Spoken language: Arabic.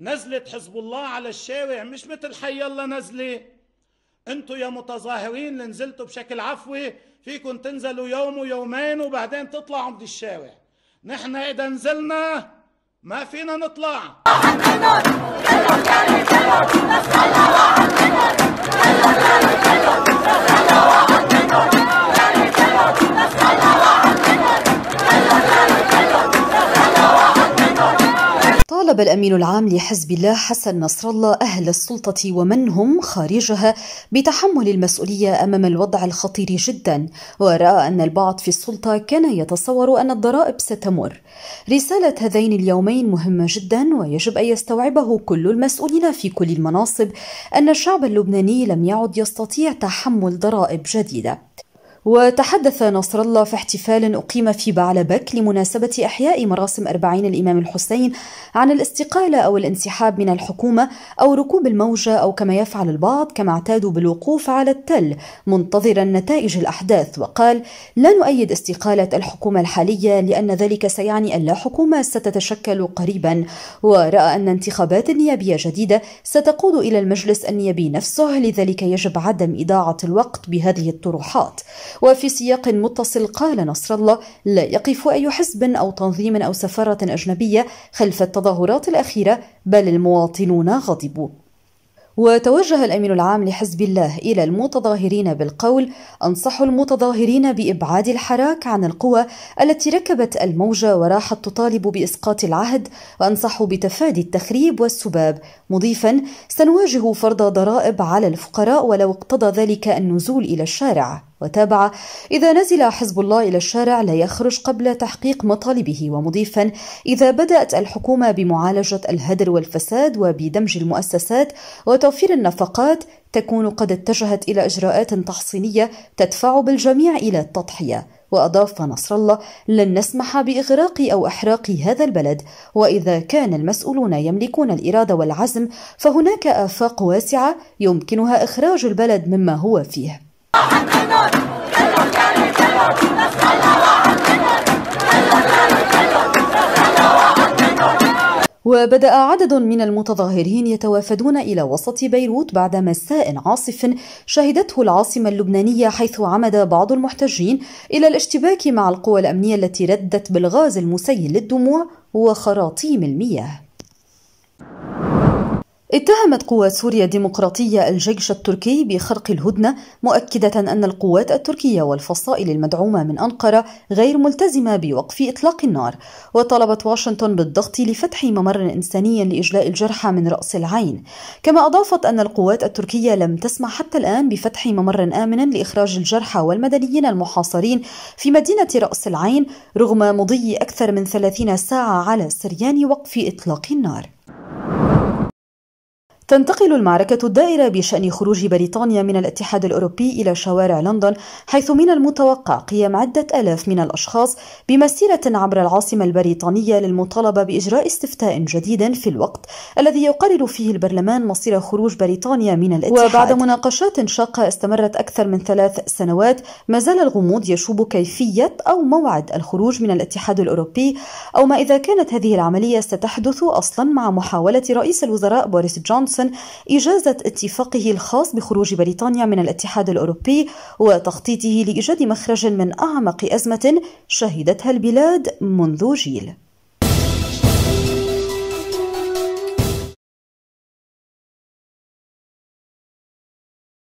نزلة حزب الله على الشارع مش مثل حي الله نزلة انتوا يا متظاهرين اللي نزلتوا بشكل عفوي فيكم تنزلوا يوم ويومين وبعدين تطلعوا من الشارع نحن اذا نزلنا ما فينا نطلع طالب الامين العام لحزب الله حسن نصر الله اهل السلطه ومن هم خارجها بتحمل المسؤوليه امام الوضع الخطير جدا وراى ان البعض في السلطه كان يتصور ان الضرائب ستمر. رساله هذين اليومين مهمه جدا ويجب ان يستوعبه كل المسؤولين في كل المناصب ان الشعب اللبناني لم يعد يستطيع تحمل ضرائب جديده. وتحدث نصر الله في احتفال أقيم في بعلبك لمناسبة إحياء مراسم أربعين الإمام الحسين عن الاستقالة أو الانسحاب من الحكومة أو ركوب الموجة أو كما يفعل البعض كما اعتادوا بالوقوف على التل منتظرا نتائج الأحداث وقال لا نؤيد استقالة الحكومة الحالية لأن ذلك سيعني أن لا حكومة ستتشكل قريبا ورأى أن انتخابات نيابية جديدة ستقود إلى المجلس النيابي نفسه لذلك يجب عدم إضاعة الوقت بهذه الطروحات وفي سياق متصل قال نصر الله لا يقف أي حزب أو تنظيم أو سفارة أجنبية خلف التظاهرات الأخيرة بل المواطنون غضبوا وتوجه الامين العام لحزب الله الى المتظاهرين بالقول انصحوا المتظاهرين بابعاد الحراك عن القوى التي ركبت الموجه وراحت تطالب باسقاط العهد وانصحوا بتفادي التخريب والسباب مضيفا سنواجه فرض ضرائب على الفقراء ولو اقتضى ذلك النزول الى الشارع وتابع إذا نزل حزب الله إلى الشارع لا يخرج قبل تحقيق مطالبه ومضيفا إذا بدأت الحكومة بمعالجة الهدر والفساد وبدمج المؤسسات وتوفير النفقات تكون قد اتجهت إلى إجراءات تحصينية تدفع بالجميع إلى التضحية وأضاف نصر الله لن نسمح بإغراق أو إحراق هذا البلد وإذا كان المسؤولون يملكون الإرادة والعزم فهناك آفاق واسعة يمكنها إخراج البلد مما هو فيه وبدأ عدد من المتظاهرين يتوافدون إلى وسط بيروت بعد مساء عاصف شهدته العاصمة اللبنانية حيث عمد بعض المحتجين إلى الاشتباك مع القوى الأمنية التي ردت بالغاز المسيل للدموع وخراطيم المياه اتهمت قوات سوريا الديمقراطية الجيش التركي بخرق الهدنة مؤكدة أن القوات التركية والفصائل المدعومة من أنقرة غير ملتزمة بوقف إطلاق النار وطلبت واشنطن بالضغط لفتح ممر إنساني لإجلاء الجرحى من رأس العين كما أضافت أن القوات التركية لم تسمع حتى الآن بفتح ممر آمن لإخراج الجرحى والمدنيين المحاصرين في مدينة رأس العين رغم مضي أكثر من 30 ساعة على سريان وقف إطلاق النار تنتقل المعركة الدائرة بشأن خروج بريطانيا من الاتحاد الأوروبي إلى شوارع لندن حيث من المتوقع قيام عدة آلاف من الأشخاص بمسيرة عبر العاصمة البريطانية للمطالبة بإجراء استفتاء جديد في الوقت الذي يقرر فيه البرلمان مصير خروج بريطانيا من الاتحاد وبعد مناقشات شاقة استمرت أكثر من ثلاث سنوات ما زال الغموض يشوب كيفية أو موعد الخروج من الاتحاد الأوروبي أو ما إذا كانت هذه العملية ستحدث أصلا مع محاولة رئيس الوزراء بوريس جونسون جونسون إجازة اتفاقه الخاص بخروج بريطانيا من الاتحاد الأوروبي وتخطيطه لإيجاد مخرج من أعمق أزمة شهدتها البلاد منذ جيل